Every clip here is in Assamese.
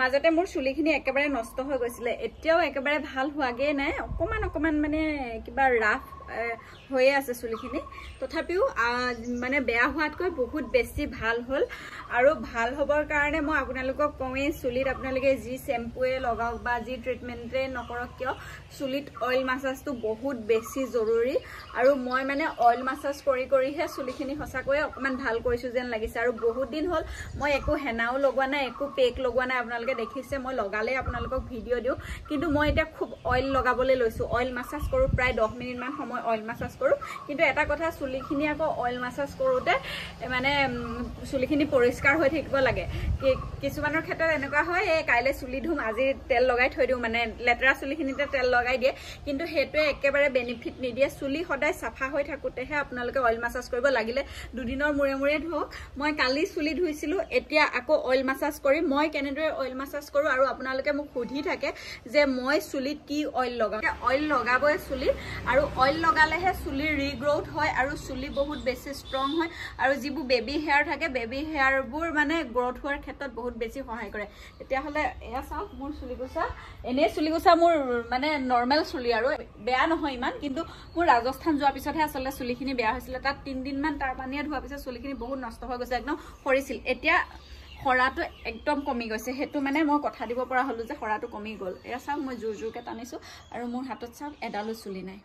মাজতে মোৰ চুলিখিনি একেবাৰে নষ্ট হৈ গৈছিলে এতিয়াও একেবাৰে ভাল হোৱাগেই নাই অকণমান অকণমান মানে কিবা ৰাফ হৈয়ে আছে চুলিখিনি তথাপিও মানে বেয়া হোৱাতকৈ বহুত বেছি ভাল হ'ল আৰু ভাল হ'বৰ কাৰণে মই আপোনালোকক কওঁৱেই চুলিত আপোনালোকে যি চেম্পুৱে লগাওক বা যি ট্ৰিটমেণ্টে নকৰক কিয় চুলিত অইল মাছাজটো বহুত বেছি জৰুৰী আৰু মই মানে অইল মাছাজ কৰি কৰিহে চুলিখিনি সঁচাকৈয়ে অকণমান ভাল কৰিছোঁ যেন লাগিছে আৰু বহুত দিন হ'ল মই একো হেনাও লগোৱা নাই একো পেক লগোৱা নাই আপোনালোকে দেখিছে মই লগালেই আপোনালোকক ভিডিঅ' দিওঁ কিন্তু মই এতিয়া খুব অইল লগাবলৈ লৈছোঁ অইল মাছাজ কৰোঁ প্ৰায় দহ মিনিটমান সময় অইল মাছাজ কৰোঁ কিন্তু এটা কথা চুলিখিনি আকৌ অইল মাছাজ কৰোঁতে মানে চুলিখিনি পৰিষ্কাৰ হৈ থাকিব লাগে কিছুমানৰ ক্ষেত্ৰত এনেকুৱা হয় এই কাইলৈ চুলি ধুম আজি তেল লগাই থৈ দিওঁ মানে লেতেৰা চুলিখিনিতে তেল লগাই দিয়ে কিন্তু সেইটোৱে একেবাৰে বেনিফিট নিদিয়ে চুলি সদায় চাফা হৈ থাকোঁতেহে আপোনালোকে অইল মাছাজ কৰিব লাগিলে দুদিনৰ মূৰে মূৰে ধুৱক মই কালি চুলি ধুইছিলোঁ এতিয়া আকৌ অইল মাছাজ কৰিম মই কেনেদৰে অইল মাছাজ কৰোঁ আৰু আপোনালোকে মোক সুধি থাকে যে মই চুলিত কি অইল লগাওঁ অইল লগাবই চুলি আৰু অইল লগালেহে চুলি ৰিগ্ৰ'থ হয় আৰু চুলি বহুত বেছি ষ্ট্ৰং হয় আৰু যিবোৰ বেবী হেয়াৰ থাকে বেবী হেয়াৰবোৰ মানে গ্ৰ'থ হোৱাৰ ক্ষেত্ৰত বহুত বেছি সহায় কৰে তেতিয়াহ'লে এয়া চাওক মোৰ চুলিকোচা এনেই চুলিকোচা মোৰ মানে নৰ্মেল চুলি আৰু বেয়া নহয় ইমান কিন্তু মোৰ ৰাজস্থান যোৱাৰ পিছতহে আচলতে চুলিখিনি বেয়া হৈছিলে তাত তিনিদিনমান তাৰ পানীয়ে ধোৱাৰ পিছত চুলিখিনি বহুত নষ্ট হৈ গৈছে একদম সৰিছিল এতিয়া সৰাটো একদম কমি গৈছে সেইটো মানে মই কথা দিব পৰা হ'লোঁ যে সৰাটো কমি গ'ল এয়া চাওক মই জোৰ জোৰকৈ টানিছোঁ আৰু মোৰ হাতত চাওক এডালো চুলি নাই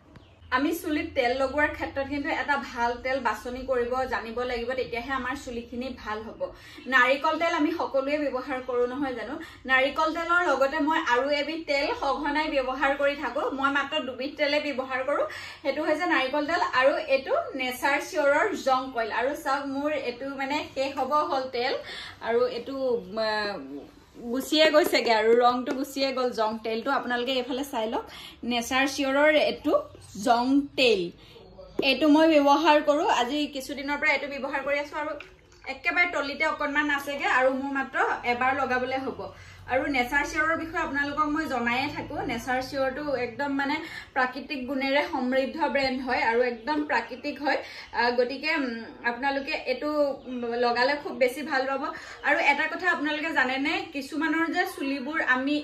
আমি চুলিত তেল লগোৱাৰ ক্ষেত্ৰত কিন্তু এটা ভাল তেল বাছনি কৰিব জানিব লাগিব তেতিয়াহে আমাৰ চুলিখিনি ভাল হ'ব নাৰিকল তেল আমি সকলোৱে ব্যৱহাৰ কৰোঁ নহয় জানো নাৰিকল তেলৰ লগতে মই আৰু এবিধ তেল সঘনাই ব্যৱহাৰ কৰি থাকোঁ মই মাত্ৰ দুবিধ তেলেই ব্যৱহাৰ কৰোঁ সেইটো হৈছে নাৰিকল তেল আৰু এইটো নেচাৰ চিয়ৰৰ জং কইল আৰু চাওক মোৰ এইটো মানে শেষ হ'ব হ'ল তেল আৰু এইটো গুচিয়ে গৈছেগে আৰু ৰংটো গুচিয়ে গ'ল জং তেলটো আপোনালোকে এইফালে চাই লওক নেচাৰ চিয়ৰৰ এইটো জং তেল এইটো মই ব্যৱহাৰ কৰোঁ আজি কিছুদিনৰ পৰা এইটো ব্যৱহাৰ কৰি আছোঁ আৰু একেবাৰে তলিতে অকণমান আছেগৈ আৰু মোৰ মাত্ৰ এবাৰ লগাবলৈ হ'ব আৰু নেচাৰ চিয়ৰৰ বিষয়ে আপোনালোকক মই জনায়ে থাকোঁ নেচাৰ চিয়ৰটো একদম মানে প্ৰাকৃতিক গুণেৰে সমৃদ্ধ ব্ৰেণ্ড হয় আৰু একদম প্ৰাকৃতিক হয় গতিকে আপোনালোকে এইটো লগালে খুব বেছি ভাল পাব আৰু এটা কথা আপোনালোকে জানেনে কিছুমানৰ যে চুলিবোৰ আমি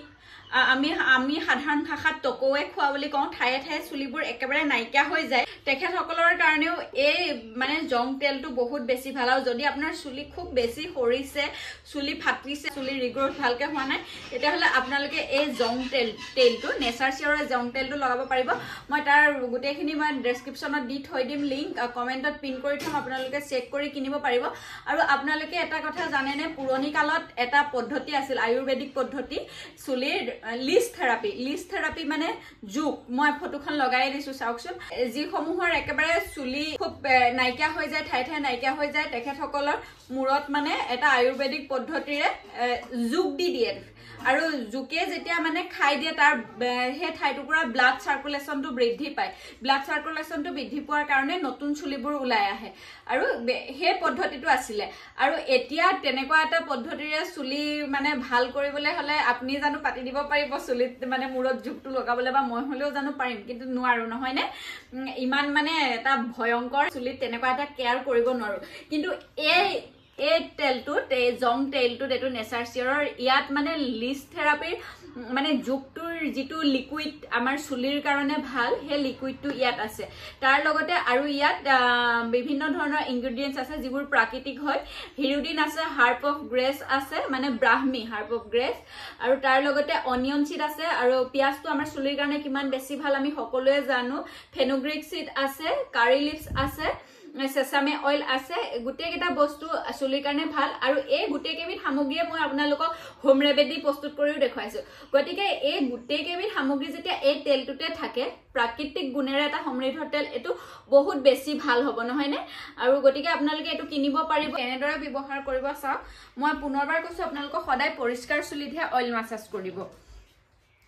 আমি আমি সাধাৰণ ভাষাত টকৌৱে খোৱা বুলি কওঁ ঠায়ে ঠায়ে চুলিবোৰ একেবাৰে নাইকিয়া হৈ যায় তেখেতসকলৰ কাৰণেও এই মানে জং তেলটো বহুত বেছি ভাল আৰু যদি আপোনাৰ চুলি খুব বেছি সৰিছে চুলি ফাটিছে চুলি ৰিগ্ৰ'থ ভালকৈ হোৱা নাই তেতিয়াহ'লে আপোনালোকে এই জং তেল তেলটো নেচাৰ নেচাৰচিয়ৰ জং তেলটো লগাব পাৰিব মই তাৰ গোটেইখিনি মই ডেছক্ৰিপশ্যনত দি থৈ দিম লিংক কমেণ্টত পিন কৰি থ'ম আপোনালোকে চেক কৰি কিনিব পাৰিব আৰু আপোনালোকে এটা কথা জানেনে পুৰণি কালত এটা পদ্ধতি আছিল আয়ুৰ্বেদিক পদ্ধতি চুলিৰ লিষ্ট থেৰাপি লিষ্ট থেৰাপি মানে জোক মই ফটোখন লগাই দিছো চাওকচোন যিসমূহৰ একেবাৰে চুলি খুব নাইকিয়া হৈ যায় ঠাই ঠাই নাইকিয়া হৈ যায় তেখেতসকলৰ মূৰত মানে এটা আয়ুৰ্বেদিক পদ্ধতিৰে জোক দি দিয়ে আৰু জোকে যেতিয়া মানে খাই দিয়ে তাৰ সেই ঠাইটোৰ ব্লাড চাৰ্কুলেশ্যনটো বৃদ্ধি পায় ব্লাড চাৰ্কুলেশ্যনটো বৃদ্ধি পোৱাৰ কাৰণে নতুন চুলিবোৰ ওলাই আহে আৰু সেই পদ্ধতিটো আছিলে আৰু এতিয়া তেনেকুৱা এটা পদ্ধতিৰে চুলি মানে ভাল কৰিবলৈ হ'লে আপুনি জানো পাতি দিব পাৰিব চুলিত মানে মূৰত জোকটো লগাবলৈ বা মই হ'লেও জানো পাৰিম কিন্তু নোৱাৰো নহয়নে ইমান মানে এটা ভয়ংকৰ চুলিত তেনেকুৱা এটা কেয়াৰ কৰিব নোৱাৰো কিন্তু এই এই তেলটোত এই জং তেলটোত এইটো নেচাৰ চিয়ৰৰ ইয়াত মানে লিষ্ট থেৰাপীৰ মানে জোকটোৰ যিটো লিকুইড আমাৰ চুলিৰ কাৰণে ভাল সেই লিকুইডটো ইয়াত আছে তাৰ লগতে আৰু ইয়াত বিভিন্ন ধৰণৰ ইনগ্ৰিডিয়েণ্টছ আছে যিবোৰ প্ৰাকৃতিক হয় হিৰুডিন আছে হাৰ্প অফ গ্ৰেছ আছে মানে ব্ৰাহ্মী হাৰ্প অফ গ্ৰেছ আৰু তাৰ লগতে অনিয়ন চিড আছে আৰু পিঁয়াজটো আমাৰ চুলিৰ কাৰণে কিমান বেছি ভাল আমি সকলোৱে জানো ফেনুগ্ৰিক চিড আছে কাৰী আছে সেসামে অইল আছে গোটেইকেইটা বস্তু চুলিৰ কাৰণে ভাল আৰু এই গোটেইকেইবিধ সামগ্ৰীয়ে মই আপোনালোকক হোম ৰেমেডি প্ৰস্তুত কৰিও দেখুৱাইছো গতিকে এই গোটেইকেইবিধ সামগ্ৰী যেতিয়া এই তেলটোতে থাকে প্ৰাকৃতিক গুণেৰে এটা সমৃদ্ধ তেল এইটো বহুত বেছি ভাল হ'ব নহয়নে আৰু গতিকে আপোনালোকে এইটো কিনিব পাৰিব এনেদৰে ব্যৱহাৰ কৰিব চাওক মই পুনৰবাৰ কৈছো আপোনালোকক সদায় পৰিষ্কাৰ চুলিতহে অইল মাছাজ কৰিব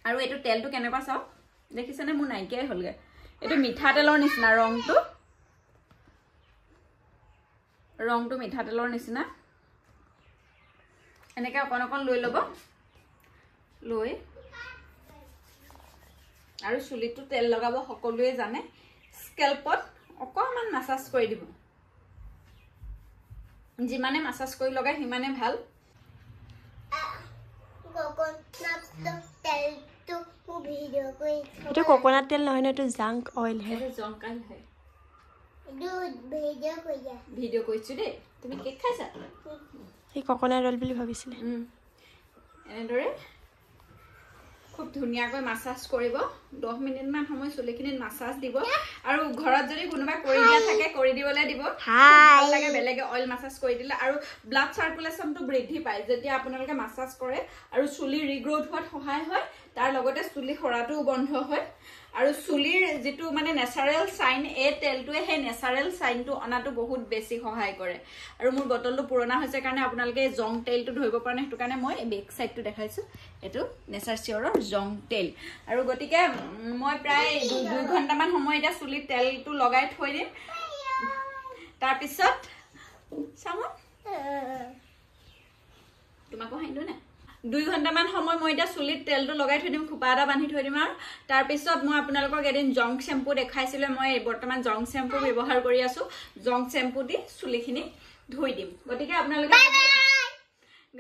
আৰু এইটো তেলটো কেনেকুৱা চাওক দেখিছেনে মোৰ নাইকিয়াই হ'লগৈ এইটো মিঠাতেলৰ নিচিনা ৰংটো ৰংটো মিঠাতেলৰ নিচিনা এনেকৈ অকণ অকণ লৈ ল'ব লৈ আৰু চুলিটো তেল লগাব সকলোৱে জানে স্কেল্পত অকণমান মাছাজ কৰি দিব যিমানে মাছাজ কৰি লগায় সিমানে ভাল এইটো ককনাট তেল নহয় ন এইটো জাংক অইলহে জংক অইল হয় ভিডিঅ' কৈছো দেই তুমি কেক খাইছা সেই ককনা ৰল বুলি ভাবিছিলে এনেদৰে খুব ধুনীয়াকৈ মাছাজ কৰিব দহ মিনিটমান সময় চুলিখিনিত মাছাজ দিব আৰু ঘৰত যদি কোনোবা কৰি দিয়া থাকে কৰি দিবলৈ দিব ভাল লাগে বেলেগে অইল মাছাজ কৰি দিলে আৰু ব্লাড চাৰ্কুলেশ্যনটো বৃদ্ধি পায় যেতিয়া আপোনালোকে মাছাজ কৰে আৰু চুলি ৰিগ্ৰ'থ হোৱাত সহায় হয় তাৰ লগতে চুলি সৰাটোও বন্ধ হয় আৰু চুলিৰ যিটো মানে নেচাৰেল চাইন এই তেলটোৱে সেই নেচাৰেল চাইনটো অনাটো বহুত বেছি সহায় কৰে আৰু মোৰ বটলটো পুৰণা হৈছে কাৰণে আপোনালোকে জং তেলটো ধৰিব পৰা নাই সেইটো কাৰণে মই বেক চাইডটো দেখাইছোঁ এইটো নেচাৰ চিয়ৰৰ জং তেল আৰু গতিকে মই প্ৰায় দুই ঘণ্টামান সময় এতিয়া চুলিত তেলটো লগাই থৈ দিম তাৰপিছত চাম তোমাকো হাঁহিলো নাই দুই ঘণ্টামান সময় মই এতিয়া চুলিত তেলটো লগাই থৈ দিম খোপা এটা বান্ধি থৈ দিম আৰু তাৰপিছত মই আপোনালোকক এদিন জং চেম্পু দেখাইছিলোঁ মই বৰ্তমান জং চেম্পু ব্যৱহাৰ কৰি আছো জং চেম্পু দি চুলিখিনি ধুই দিম গতিকে আপোনালোকে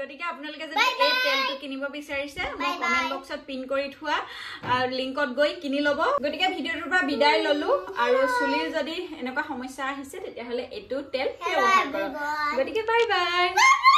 গতিকে আপোনালোকে যদি এই তেলটো কিনিব বিচাৰিছে মই কমেণ্ট বক্সত পিন কৰি থোৱা লিংকত গৈ কিনি ল'ব গতিকে ভিডিঅ'টোৰ পৰা বিদায় ল'লোঁ আৰু চুলিৰ যদি এনেকুৱা সমস্যা আহিছে তেতিয়াহ'লে এইটো তেল গতিকে বাই বাই